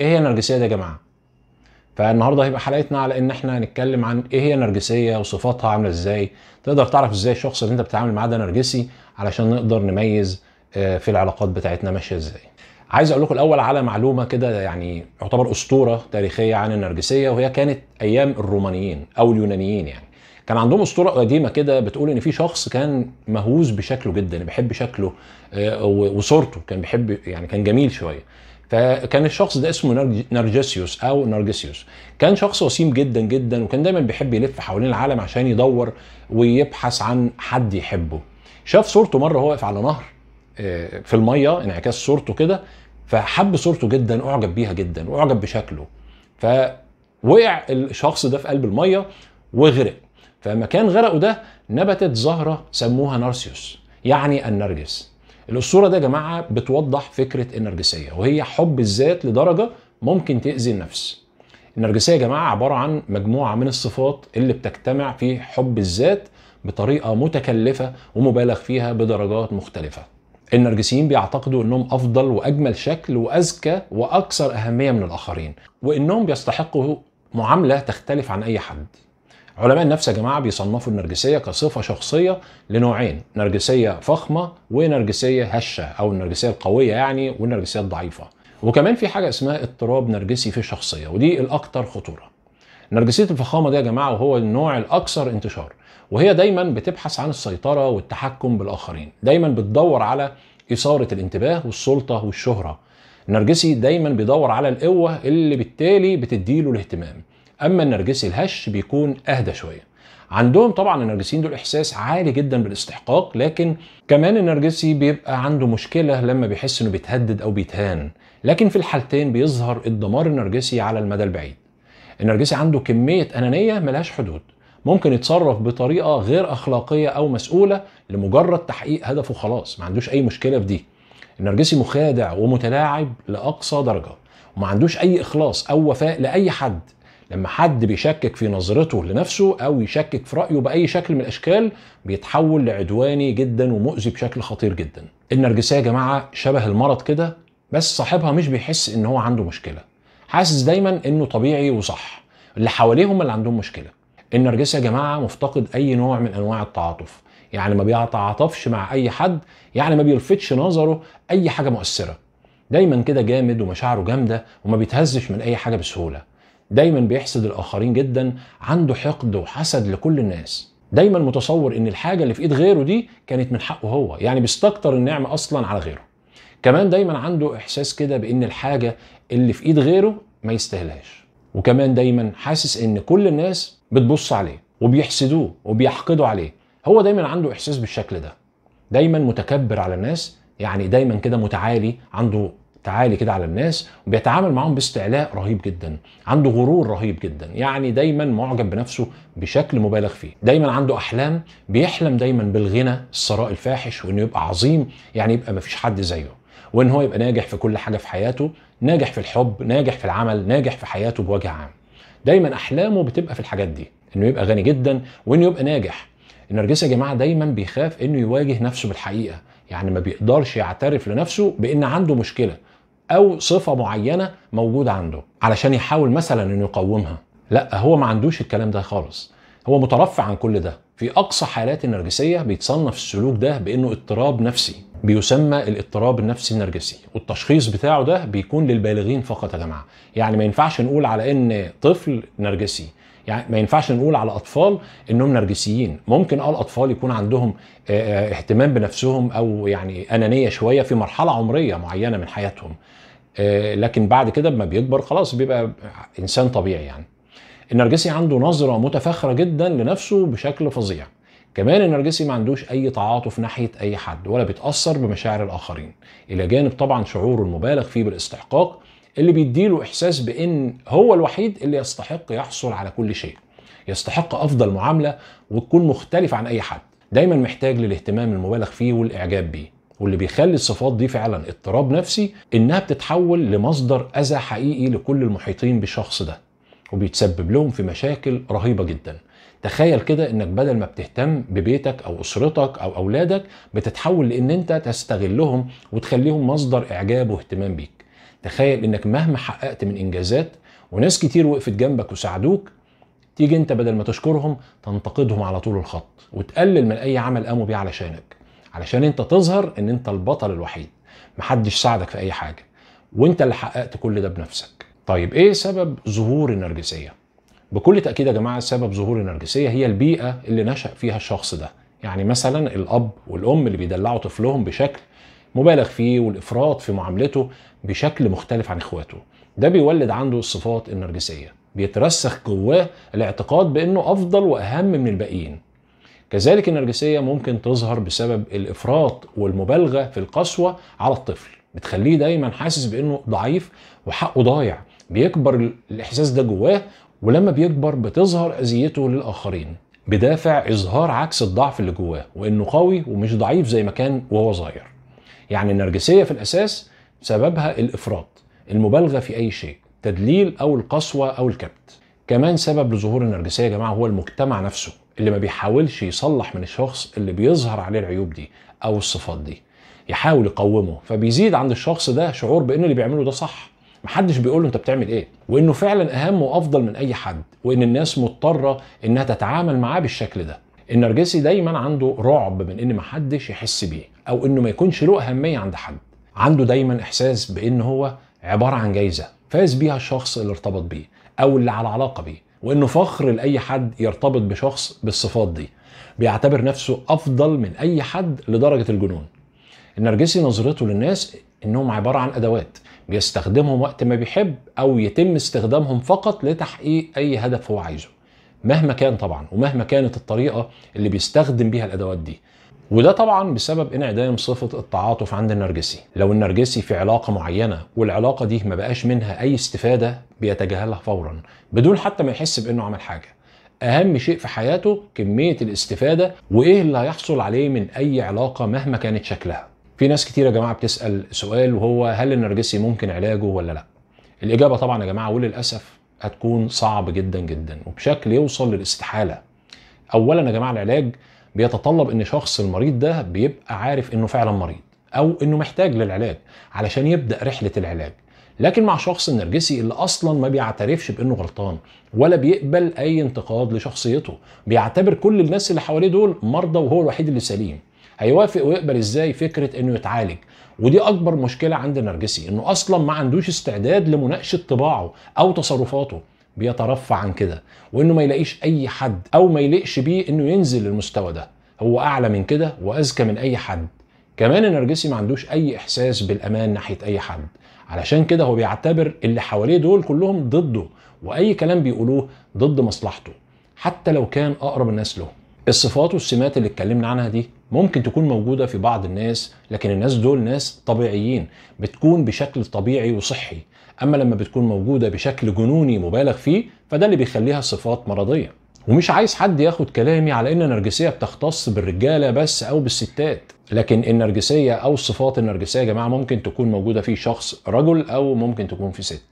ايه هي النرجسيه دي يا جماعه فالنهارده هيبقى حلقتنا على ان احنا نتكلم عن ايه هي النرجسيه وصفاتها عامله ازاي تقدر تعرف ازاي الشخص اللي انت بتتعامل معاه ده نرجسي علشان نقدر نميز آه، في العلاقات بتاعتنا ماشيه ازاي عايز اقول لكم الاول على معلومه كده يعني يعتبر اسطوره تاريخيه عن النرجسيه وهي كانت ايام الرومانيين او اليونانيين يعني كان عندهم اسطوره قديمه كده بتقول ان في شخص كان مهووس بشكله جدا بيحب شكله آه، وصورته كان بيحب يعني كان جميل شويه فكان الشخص ده اسمه نرجسيوس او نرجسيوس كان شخص وسيم جدا جدا وكان دايما بيحب يلف حوالين العالم عشان يدور ويبحث عن حد يحبه شاف صورته مره هو واقف على نهر آه، في الميه انعكاس صورته كده فحب صورته جدا اعجب بيها جدا واعجب بشكله فوقع الشخص ده في قلب الميه وغرق فمكان غرقه ده نبتت زهره سموها نارسيوس يعني النرجس الاسطوره دي يا جماعه بتوضح فكره النرجسيه وهي حب الذات لدرجه ممكن تاذي النفس النرجسيه يا جماعه عباره عن مجموعه من الصفات اللي بتجتمع في حب الذات بطريقه متكلفه ومبالغ فيها بدرجات مختلفه النرجسيين بيعتقدوا انهم افضل واجمل شكل واذكى واكثر اهميه من الاخرين وانهم بيستحقوا معامله تختلف عن اي حد علماء النفس يا جماعه بيصنفوا النرجسيه كصفه شخصيه لنوعين نرجسيه فخمه ونرجسيه هشه او النرجسيه القويه يعني والنرجسيه الضعيفه وكمان في حاجه اسمها اضطراب نرجسي في الشخصيه ودي الاكثر خطوره نرجسيه الفخامه دي يا جماعه وهو النوع الاكثر انتشار وهي دايما بتبحث عن السيطره والتحكم بالاخرين دايما بتدور على اثاره الانتباه والسلطه والشهره النرجسي دايما بيدور على القوه اللي بالتالي بتديله الاهتمام اما النرجسي الهش بيكون اهدى شويه عندهم طبعا النرجسيين دول احساس عالي جدا بالاستحقاق لكن كمان النرجسي بيبقى عنده مشكله لما بيحس انه بيتهدد او بيتهان لكن في الحالتين بيظهر الدمار النرجسي على المدى البعيد النرجسي عنده كميه انانيه ملهاش حدود ممكن يتصرف بطريقه غير اخلاقيه او مسؤوله لمجرد تحقيق هدفه خلاص ما عندوش اي مشكله في دي النرجسي مخادع ومتلاعب لاقصى درجه وما عندوش اي اخلاص او وفاء لاي حد لما حد بيشكك في نظرته لنفسه او يشكك في رايه باي شكل من الاشكال بيتحول لعدواني جدا ومؤذي بشكل خطير جدا النرجسيه يا جماعه شبه المرض كده بس صاحبها مش بيحس ان هو عنده مشكله حاسس دايما انه طبيعي وصح اللي حواليهم اللي عندهم مشكله النرجسي يا جماعه مفتقد اي نوع من انواع التعاطف يعني ما بيتعاطفش مع اي حد يعني ما بيلفتش نظره اي حاجه مؤثره دايما كده جامد ومشاعره جامده وما بيتهزش من اي حاجه بسهوله دايما بيحسد الاخرين جدا عنده حقد وحسد لكل الناس دايما متصور ان الحاجه اللي في ايد غيره دي كانت من حقه هو يعني بيستكتر النعمه اصلا على غيره كمان دايما عنده احساس كده بان الحاجه اللي في ايد غيره ما يستاهلهاش وكمان دايما حاسس ان كل الناس بتبص عليه وبيحسدوه وبيحقدوا عليه هو دايما عنده احساس بالشكل ده دايما متكبر على الناس يعني دايما كده متعالي عنده تعالي كده على الناس وبيتعامل معاهم باستعلاء رهيب جدا عنده غرور رهيب جدا يعني دايما معجب بنفسه بشكل مبالغ فيه دايما عنده احلام بيحلم دايما بالغنى الثراء الفاحش وانه يبقى عظيم يعني يبقى مفيش حد زيه وان هو يبقى ناجح في كل حاجه في حياته ناجح في الحب ناجح في العمل ناجح في حياته بوجه عام دايما احلامه بتبقى في الحاجات دي انه يبقى غني جدا وانه يبقى ناجح النرجسي يا جماعه دايما بيخاف انه يواجه نفسه بالحقيقه يعني ما بيقدرش يعترف لنفسه بان عنده مشكله او صفه معينه موجوده عنده علشان يحاول مثلا انه يقومها لا هو ما عندوش الكلام ده خالص هو مترفع عن كل ده في اقصى حالات النرجسيه بيتصنف السلوك ده بانه اضطراب نفسي بيسمى الاضطراب النفسي النرجسي والتشخيص بتاعه ده بيكون للبالغين فقط يا جماعه يعني ما ينفعش نقول على ان طفل نرجسي يعني ما ينفعش نقول على اطفال انهم نرجسيين ممكن اه الاطفال يكون عندهم آه، آه، اهتمام بنفسهم او يعني انانيه شويه في مرحله عمريه معينه من حياتهم آه، لكن بعد كده لما بيكبر خلاص بيبقى انسان طبيعي يعني النرجسي عنده نظره متفاخره جدا لنفسه بشكل فظيع كمان النرجسي ما عندوش اي تعاطف ناحيه اي حد ولا بيتاثر بمشاعر الاخرين الى جانب طبعا شعوره المبالغ فيه بالاستحقاق اللي بيديله احساس بان هو الوحيد اللي يستحق يحصل على كل شيء يستحق افضل معامله وتكون مختلفه عن اي حد دايما محتاج للاهتمام المبالغ فيه والاعجاب بيه واللي بيخلي الصفات دي فعلا اضطراب نفسي انها بتتحول لمصدر اذى حقيقي لكل المحيطين بالشخص ده وبيتسبب لهم في مشاكل رهيبه جدا تخيل كده انك بدل ما بتهتم ببيتك او اسرتك او اولادك بتتحول لان انت تستغلهم وتخليهم مصدر اعجاب واهتمام بيك تخيل انك مهما حققت من انجازات وناس كتير وقفت جنبك وساعدوك تيجي انت بدل ما تشكرهم تنتقدهم على طول الخط وتقلل من اي عمل قاموا بيه علشانك علشان انت تظهر ان انت البطل الوحيد محدش ساعدك في اي حاجه وانت اللي حققت كل ده بنفسك طيب ايه سبب ظهور النرجسيه بكل تاكيد يا جماعه سبب ظهور النرجسيه هي البيئه اللي نشا فيها الشخص ده يعني مثلا الاب والام اللي بيدلعوا طفلهم بشكل مبالغ فيه والافراط في معاملته بشكل مختلف عن اخواته ده بيولد عنده الصفات النرجسيه بيترسخ جواه الاعتقاد بانه افضل واهم من الباقيين كذلك النرجسيه ممكن تظهر بسبب الافراط والمبالغه في القسوه على الطفل بتخليه دايما حاسس بانه ضعيف وحقه ضايع بيكبر الاحساس ده جواه ولما بيكبر بتظهر اذيته للاخرين بدافع اظهار عكس الضعف اللي جواه وانه قوي ومش ضعيف زي ما كان وهو صغير يعني النرجسيه في الاساس سببها الافراط المبالغه في اي شيء تدليل او القسوه او الكبت كمان سبب لظهور النرجسيه يا جماعه هو المجتمع نفسه اللي ما بيحاولش يصلح من الشخص اللي بيظهر عليه العيوب دي او الصفات دي يحاول يقومه فبيزيد عند الشخص ده شعور بان اللي بيعمله ده صح محدش بيقول له انت بتعمل ايه وانه فعلا اهم وافضل من اي حد وان الناس مضطره انها تتعامل معاه بالشكل ده النرجسي دايما عنده رعب من ان محدش يحس بيه او انه ما يكونش له اهميه عند حد عنده دايما احساس بان هو عباره عن جايزه فاز بيها الشخص اللي ارتبط بيه او اللي على علاقه بيه وانه فخر لاي حد يرتبط بشخص بالصفات دي بيعتبر نفسه افضل من اي حد لدرجه الجنون النرجسي نظرته للناس انهم عباره عن ادوات بيستخدمهم وقت ما بيحب او يتم استخدامهم فقط لتحقيق اي هدف هو عايزه مهما كان طبعا ومهما كانت الطريقه اللي بيستخدم بيها الادوات دي وده طبعا بسبب انعدام صفه التعاطف عند النرجسي لو النرجسي في علاقه معينه والعلاقه دي ما بقاش منها اي استفاده بيتجاهلها فورا بدون حتى ما يحس بانه عمل حاجه اهم شيء في حياته كميه الاستفاده وايه اللي هيحصل عليه من اي علاقه مهما كانت شكلها في ناس كتير يا جماعه بتسال سؤال وهو هل النرجسي ممكن علاجه ولا لا الاجابه طبعا يا جماعه وللاسف هتكون صعب جدا جدا وبشكل يوصل للاستحاله اولا يا جماعه العلاج بيتطلب ان شخص المريض ده بيبقى عارف انه فعلا مريض او انه محتاج للعلاج علشان يبدا رحله العلاج لكن مع شخص النرجسي اللي اصلا ما بيعترفش بانه غلطان ولا بيقبل اي انتقاد لشخصيته بيعتبر كل الناس اللي حواليه دول مرضى وهو الوحيد اللي سليم هيوافق ويقبل ازاي فكره انه يتعالج ودي اكبر مشكله عند النرجسي انه اصلا ما عندوش استعداد لمناقشه طباعه او تصرفاته بيترفع عن كده وانه ما يلاقيش اي حد او ما يليقش بيه انه ينزل للمستوى ده هو اعلى من كده واذكى من اي حد كمان النرجسي ما عندوش اي احساس بالامان ناحيه اي حد علشان كده هو بيعتبر اللي حواليه دول كلهم ضده واي كلام بيقولوه ضد مصلحته حتى لو كان اقرب الناس له الصفات والسمات اللي اتكلمنا عنها دي ممكن تكون موجوده في بعض الناس لكن الناس دول ناس طبيعيين بتكون بشكل طبيعي وصحي اما لما بتكون موجوده بشكل جنوني مبالغ فيه فده اللي بيخليها صفات مرضيه ومش عايز حد ياخد كلامي على ان النرجسيه بتختص بالرجاله بس او بالستات لكن النرجسيه او الصفات النرجسيه يا جماعه ممكن تكون موجوده في شخص رجل او ممكن تكون في ست